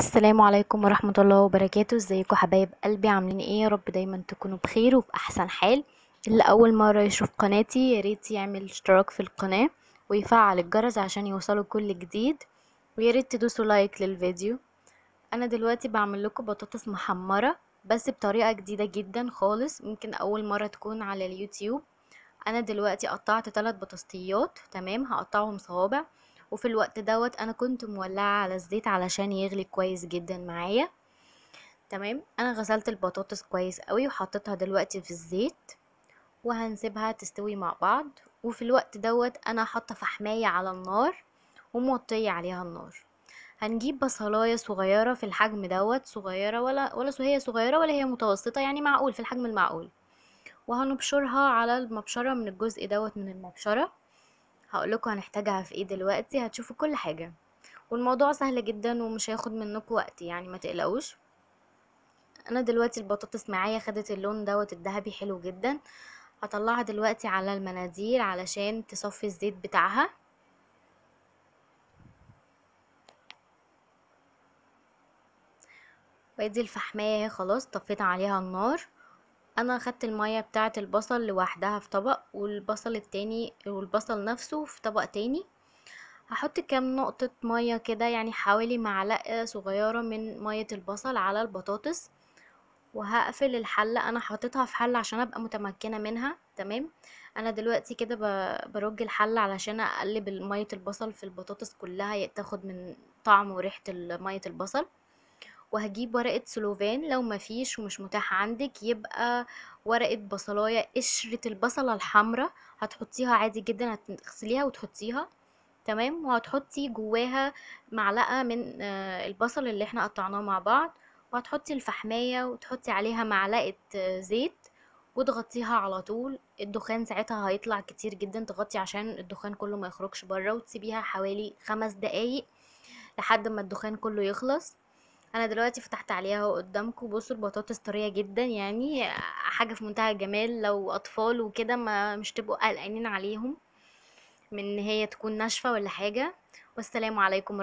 السلام عليكم ورحمة الله وبركاته ازيكم حبايب قلبي عاملين ايه يا رب دايما تكونوا بخير وفي احسن حال اللي اول مرة يشوف قناتي ياريت يعمل اشتراك في القناة ويفعل الجرس عشان يوصله كل جديد وياريت تدوسوا لايك للفيديو انا دلوقتي بعمل لكم بطاطس محمرة بس بطريقة جديدة جدا خالص ممكن اول مرة تكون على اليوتيوب انا دلوقتي قطعت ثلاث بطاطيات تمام هقطعهم صوابع وفي الوقت دوت انا كنت مولعه على الزيت علشان يغلي كويس جدا معايا تمام انا غسلت البطاطس كويس قوي وحطيتها دلوقتي في الزيت وهنسيبها تستوي مع بعض وفي الوقت دوت انا حاطه فحمايه على النار وموطيه عليها النار هنجيب بصلايه صغيره في الحجم دوت صغيره ولا ولا هي صغيره ولا هي متوسطه يعني معقول في الحجم المعقول وهنبشرها على المبشره من الجزء دوت من المبشره هقولكوا هنحتاجها في ايه دلوقتي هتشوفوا كل حاجة والموضوع سهل جدا ومش هياخد منكم وقت يعني ما تقلقوش انا دلوقتي البطاطس معايا خدت اللون دوت الذهبي حلو جدا هطلعها دلوقتي على المناديل علشان تصفي الزيت بتاعها وادي الفحمايه خلاص طفيت عليها النار انا خدت المية بتاعة البصل لوحدها في طبق والبصل التاني والبصل نفسه في طبق تاني هحط كام نقطة مية كده يعني حوالي معلقة صغيرة من مية البصل على البطاطس وهقفل الحلة انا حاططها في حلة عشان ابقى متمكنة منها تمام انا دلوقتي كده برج الحلة علشان اقلب مية البصل في البطاطس كلها تاخد من طعم وريحة مية البصل وهجيب ورقة سلوفان لو مفيش ومش متاح عندك يبقى ورقة بصلاية قشرة البصلة الحمراء هتحطيها عادي جدا هتغسليها وتحطيها تمام وهتحطي جواها معلقة من آه، البصل اللي احنا قطعناه مع بعض وهتحطي الفحماية وتحطي عليها معلقة آه، زيت وتغطيها على طول الدخان ساعتها هيطلع كتير جدا تغطي عشان الدخان كله ما يخرجش بره وتسيبيها حوالي خمس دقايق لحد ما الدخان كله يخلص انا دلوقتي فتحت عليها قدامكم بصوا البطاطس طريه جدا يعني حاجه في منتهى الجمال لو اطفال وكده ما مش تبقوا قلقانين عليهم من ان هي تكون ناشفه ولا حاجه والسلام عليكم